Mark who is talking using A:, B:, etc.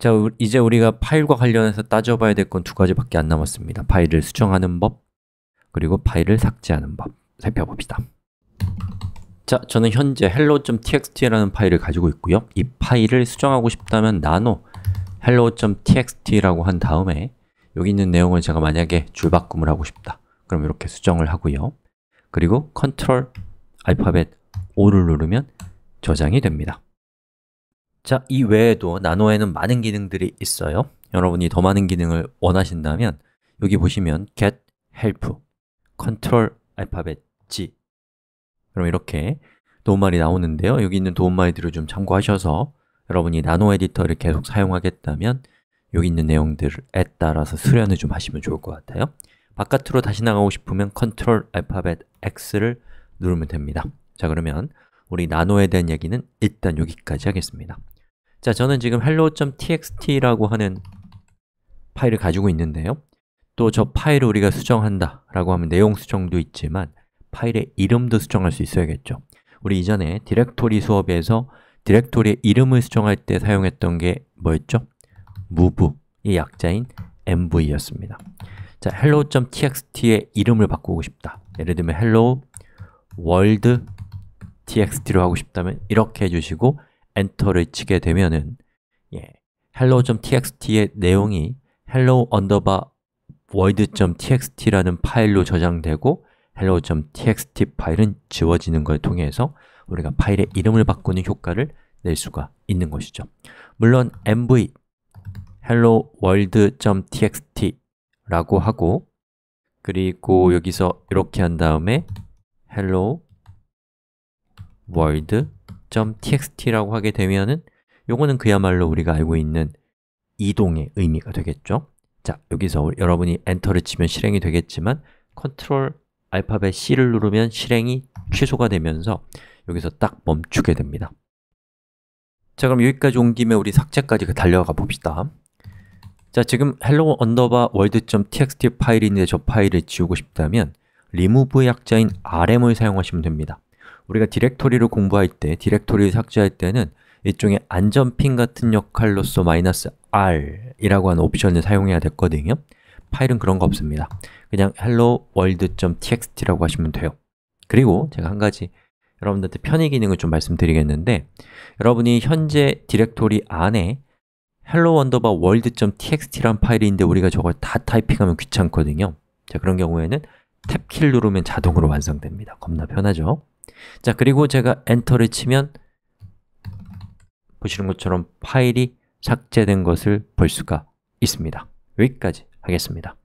A: 자, 이제 우리가 파일과 관련해서 따져봐야 될 건 두 가지밖에 안 남았습니다. 파일을 수정하는 법, 그리고 파일을 삭제하는 법 살펴봅시다. 자, 저는 현재 hello.txt라는 파일을 가지고 있고요. 이 파일을 수정하고 싶다면 nano hello.txt라고 한 다음에 여기 있는 내용을 제가 만약에 줄바꿈을 하고 싶다. 그럼 이렇게 수정을 하고요. 그리고 컨트롤 알파벳 O를 누르면 저장이 됩니다. 자, 이 외에도 나노에는 많은 기능들이 있어요 여러분이 더 많은 기능을 원하신다면 여기 보시면 get help c o n t 컨트롤 알파벳 G 그럼 이렇게 도움말이 나오는데요 여기 있는 도움말들을 좀 참고하셔서 여러분이 나노 에디터를 계속 사용하겠다면 여기 있는 내용들에 따라서 수련을 좀 하시면 좋을 것 같아요 바깥으로 다시 나가고 싶으면 c 컨트롤 알파벳 X를 누르면 됩니다 자 그러면 우리 나노에 대한 얘기는 일단 여기까지 하겠습니다 자, 저는 지금 hello.txt라고 하는 파일을 가지고 있는데요 또 저 파일을 우리가 수정한다 라고 하면 내용 수정도 있지만 파일의 이름도 수정할 수 있어야겠죠 우리 이전에 디렉토리 수업에서 디렉토리의 이름을 수정할 때 사용했던 게 뭐였죠? 무브의 약자인 mv였습니다 자, hello.txt의 이름을 바꾸고 싶다 예를 들면 hello world txt로 하고 싶다면 이렇게 해주시고 엔터를 치게 되면은 예, hello.txt의 내용이 hello u n d e world.txt라는 파일로 저장되고 hello.txt 파일은 지워지는 걸 통해서 우리가 파일의 이름을 바꾸는 효과를 낼 수가 있는 것이죠 물론 mv hello world.txt라고 하고 그리고 여기서 이렇게 한 다음에 hello world txt라고 하게 되면은 요거는 그야말로 우리가 알고 있는 이동의 의미가 되겠죠 자, 여기서 여러분이 엔터를 치면 실행이 되겠지만 컨트롤 알파벳 C를 누르면 실행이 취소가 되면서 여기서 딱 멈추게 됩니다 자, 그럼 여기까지 온 김에 우리 삭제까지 그 달려가 봅시다 자, 지금 hello underbar world.txt 파일인데저 파일을 지우고 싶다면 r e m o v e 약자인 rm을 사용하시면 됩니다 우리가 디렉토리를 공부할 때, 디렉토리를 삭제할 때는 일종의 안전핀 같은 역할로서 마이너스 R이라고 하는 옵션을 사용해야 됐거든요 파일은 그런 거 없습니다 그냥 hello world.txt라고 하시면 돼요 그리고 제가 한 가지 여러분들한테 편의 기능을 좀 말씀드리겠는데 여러분이 현재 디렉토리 안에 hello u n r b a w o r l d t x t 라는 파일이 있는데 우리가 저걸 다 타이핑하면 귀찮거든요 자 그런 경우에는 탭키를 누르면 자동으로 완성됩니다 겁나 편하죠 자, 그리고 제가 엔터를 치면 보시는 것처럼 파일이 삭제된 것을 볼 수가 있습니다. 여기까지 하겠습니다.